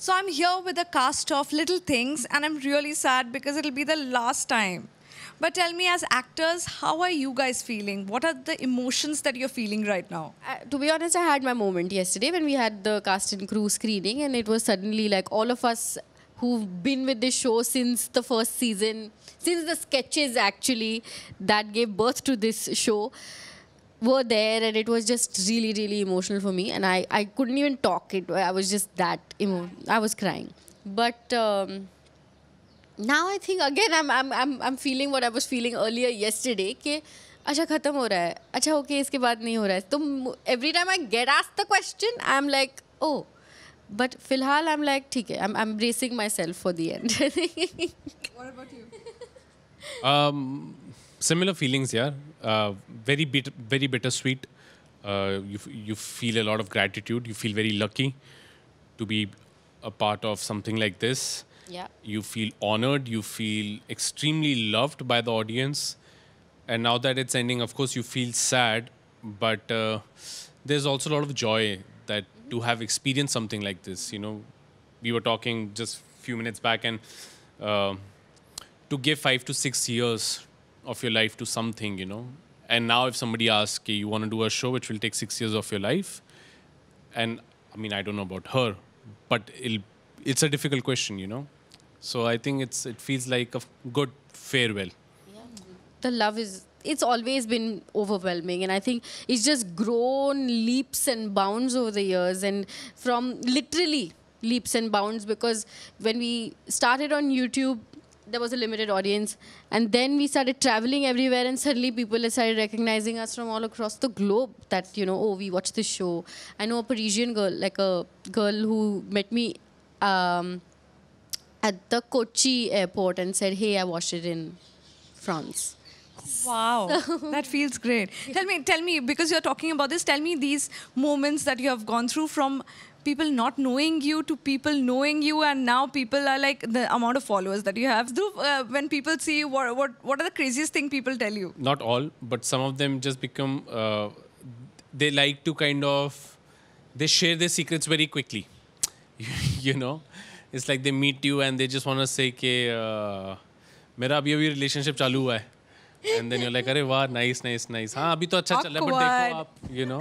So I'm here with a cast of Little Things, and I'm really sad because it'll be the last time. But tell me, as actors, how are you guys feeling? What are the emotions that you're feeling right now? Uh, to be honest, I had my moment yesterday when we had the cast and crew screening, and it was suddenly like all of us who've been with this show since the first season, since the sketches actually that gave birth to this show. were there and it was just really really emotional for me and i i couldn't even talk it i was just that emo- i was crying but um, now i think again I'm, I'm i'm i'm feeling what i was feeling earlier yesterday ke अच्छा ख़त्म हो रहा है अच्छा okay okay, इसके बाद नहीं हो रहा है तो every time I get ask the question I am like oh but फिलहाल आई एम लाइक ठीक है I I am bracing myself for the end similar feelings यार uh, very bit, very bittersweet. Uh, you you feel a lot of gratitude. You feel very lucky to be a part of something like this. Yeah. You feel honored. You feel extremely loved by the audience. And now that it's ending, of course, you feel sad, but uh, there's also a lot of joy that mm-hmm. to have experienced something like this. You know, we were talking just a few minutes back, and uh, to give five to six years of your life to something, you know. And now, if somebody asks, you want to do a show which will take six years of your life, and I mean, I don't know about her, but it's a difficult question, you know. So I think it's it feels like a good farewell. The love is it's always been overwhelming and i think it's just grown leaps and bounds over the years and from literally leaps and bounds because when we started on youtube there was a limited audience. And then we started traveling everywhere, and suddenly people started recognizing us from all across the globe that, you know, oh, we watched this show. I know a Parisian girl, like a girl who met me um, at the Kochi airport and said, hey, I watched it in France. Wow, that feels great. Tell me, tell me, because you're talking about this, tell me these moments that you have gone through from people not knowing you to people knowing you and now people are like the amount of followers that you have do uh, when people see you what, what what are the craziest thing people tell you not all but some of them just become uh, they like to kind of they share their secrets very quickly you know it's like they meet you and they just want to say ke uh, मेरा अभी अभी relationship चालू हुआ है then you're like, अरे वाह nice nice nice. हाँ अभी तो अच्छा चल बट देखो आप you know,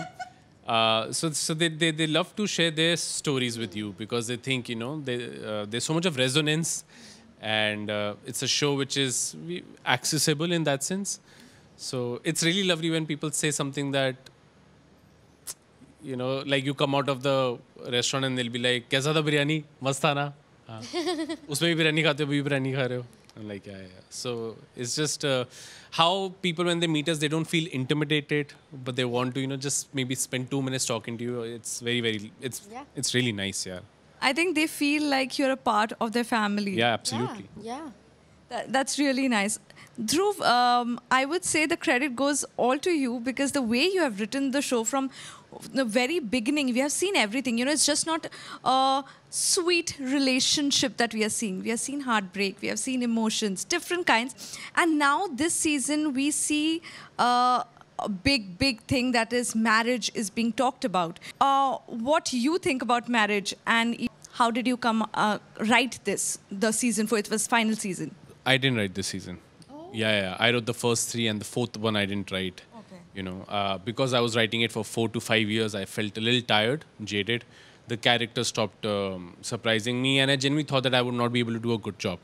uh, so so they, they, they love to share their stories with you because they think you know they, uh, there's so much of resonance and uh, it's a show which is accessible in that sense so it's really lovely when people say something that you know like you come out of the restaurant and they'll be like kaisa tha biryani mast tha na उसमें भी बिरयानी खाते हो भी biryani I'm like, yeah, yeah. So it's just uh, how people, when they meet us, they don't feel intimidated, but they want to, you know, just maybe spend two minutes talking to you. It's very, very, it's, yeah. it's really nice, yeah. I think they feel like you're a part of their family. Yeah, absolutely. Yeah. yeah. That, that's really nice. Dhruv, um, I would say the credit goes all to you because the way you have written the show from the very beginning, we have seen everything. You know, it's just not a sweet relationship that we are seeing. We have seen heartbreak, we have seen emotions, different kinds. And now this season, we see. Uh, a big, big thing that is marriage is being talked about. Uh, what you think about marriage and how did you come uh, write this, the season for it was final season? I didn't write this season. Yeah, yeah. I wrote the first three and the fourth one I didn't write. Okay. You know, uh, because I was writing it for four to five years, I felt a little tired, jaded. The character stopped um, surprising me, and I genuinely thought that I would not be able to do a good job.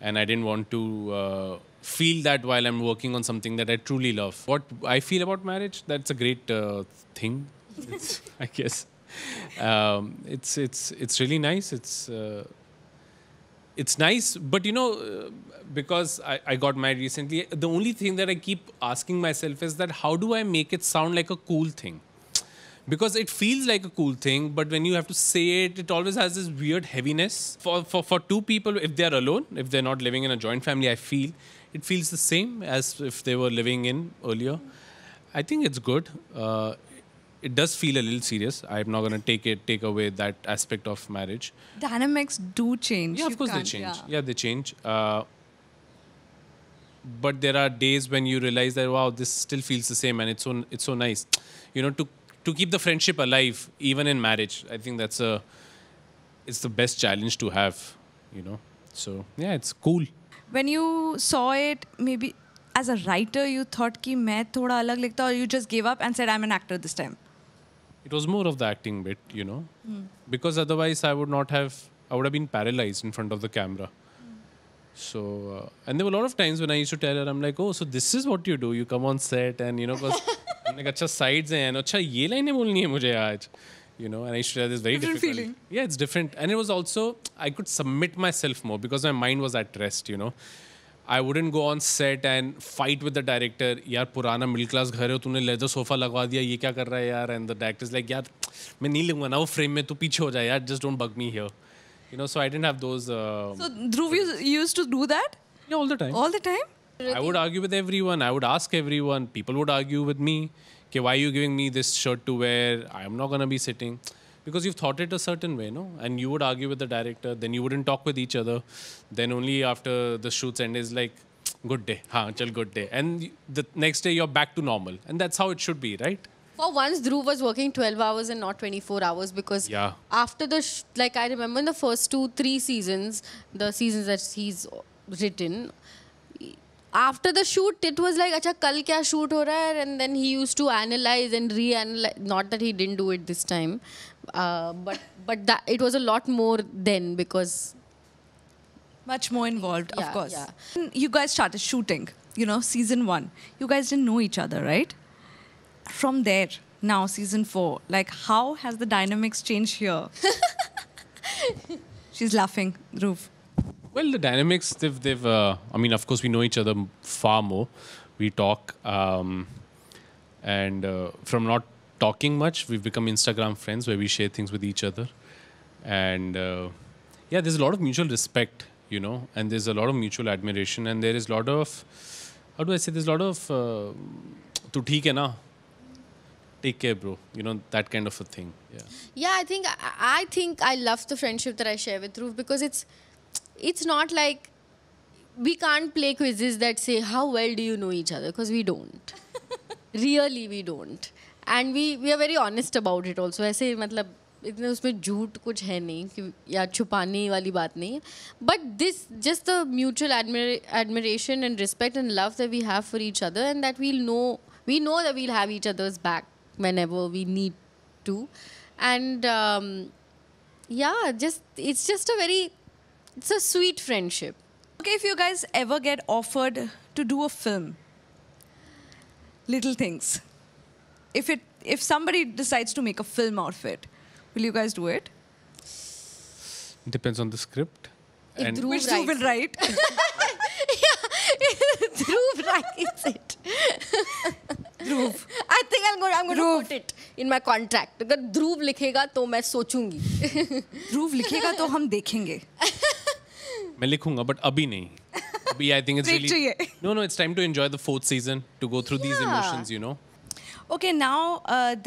And I didn't want to uh, feel that while I'm working on something that I truly love. What I feel about marriage, that's a great uh, thing, I guess. Um, it's it's it's really nice. It's uh, it's nice, but you know, uh, because I, I got married recently, the only thing that I keep asking myself is that how do I make it sound like a cool thing? Because it feels like a cool thing, but when you have to say it, it always has this weird heaviness. For, for, for two people, if they're alone, if they're not living in a joint family, I feel it feels the same as if they were living in earlier. I think it's good. Uh, it does feel a little serious. I'm not gonna take it take away that aspect of marriage. Dynamics do change. Yeah, of you course they change. Yeah. yeah they change. Uh, but there are days when you realize that wow, this still feels the same, and it's so it's so nice, you know, to to keep the friendship alive even in marriage. I think that's a it's the best challenge to have, you know. So yeah, it's cool. When you saw it, maybe as a writer, you thought ki main thoda alag likhta, or you just gave up and said I'm an actor this time. It was more of the acting bit, you know, mm. because otherwise I would not have I would have been paralyzed in front of the camera. So, uh, and there were a lot of times when I used to tell her, I'm like, oh, so this is what you do. You come on set and, you know, because like, acha sides hai, and acha ye line hai hai mujhe aaj. You know, and I used to tell this very different feeling. Yeah, it's different. And it was also, I could submit myself more because my mind was at rest, you know. I wouldn't go on set and fight with the director. Yaar, purana middle class ghar hai, tune leather sofa lagwa diya, ye kya kar raha hai, yaar? And the director is like, yeah, main nahi lunga na, wo frame mein, tu piche ho ja, yaar, just don't bug me here you know, so I didn't have those. Uh, so Dhruv, you used to do that? Yeah, all the time. All the time? I would argue with everyone. I would ask everyone. People would argue with me. Okay, why are you giving me this shirt to wear? I'm not going to be sitting. Because you've thought it a certain way, no? And you would argue with the director. Then you wouldn't talk with each other. Then only after the shoots end is like, good day. Ha, chal, good day. And the next day you're back to normal. And that's how it should be, right? For once, Drew was working 12 hours and not 24 hours because yeah. after the, like I remember in the first two, three seasons, the seasons that he's written, after the shoot, it was like, acha kal kya shoot ho raha And then he used to analyze and reanalyze. Not that he didn't do it this time, uh, but but that it was a lot more then because much more involved, yeah, of course. Yeah. You guys started shooting, you know, season one. You guys didn't know each other, right? from there now, season four, like how has the dynamics changed here? She's laughing, Roof. Well, the dynamics, they've, they've uh, I mean, of course, we know each other far more. We talk, um, and uh, from not talking much, we've become Instagram friends where we share things with each other. And uh, yeah, there's a lot of mutual respect, you know, and there's a lot of mutual admiration, and there is a lot of, how do I say, there's a lot of, uh, tu theek hai na, take care bro you know that kind of a thing yeah yeah i think i think i love the friendship that i share with Roof because it's it's not like we can't play quizzes that say how well do you know each other because we don't really we don't and we we are very honest about it also ऐसे मतलब इतने उसमें झूठ कुछ है नहीं कि या छुपाने वाली बात नहीं है but this just the mutual admiration and respect and love that we have for each other and that we'll know we know that we'll have each other's back whenever we need to and um, yeah just it's just a very it's a sweet friendship okay if you guys ever get offered to do a film little things if it if somebody decides to make a film out of it will you guys do it depends on the script if and Dhruv which Dhruv will write yeah Dhruv writes it Dhruv I think I going I am going to put it in my contract अगर ध्रुव लिखेगा तो मैं सोचूंगी ध्रुव लिखेगा तो हम देखेंगे मैं लिखूंगा बट अभी नहीं अभी I think it's really no no it's time to enjoy the fourth season to go through these emotions you know okay now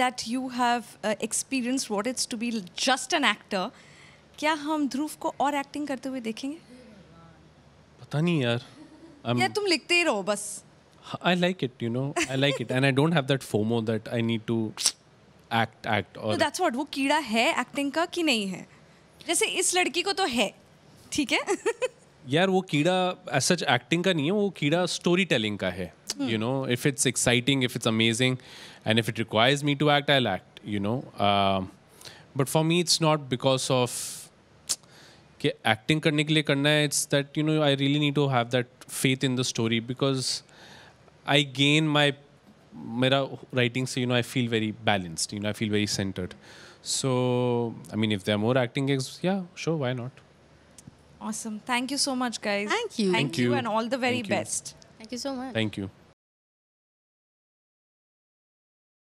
that you have experience what it's to be just an actor क्या हम ध्रुव को और acting करते हुए देखेंगे पता नहीं यार I'm... यार तुम लिखते ही रहो बस I like it, you know. I like it. And I don't have that FOMO that I need to act, act. Or so that's what, वो कीड़ा है acting का कि नहीं है? जैसे इस लड़की को तो है, ठीक है? यार वो कीड़ा as such acting का नहीं है, वो कीड़ा storytelling का है. Hmm. You know, if it's exciting, if it's amazing, and if it requires me to act, I'll act, you know. Um, but for me, it's not because of acting करने के लिए करना it's that, you know, I really need to have that faith in the story because... I gain my mera writing so you know I feel very balanced. You know I feel very centered. So I mean, if there are more acting gigs, yeah, sure, why not? Awesome. Thank you so much, guys. Thank you. Thank, you. and all the very best. Thank you so much. Thank you.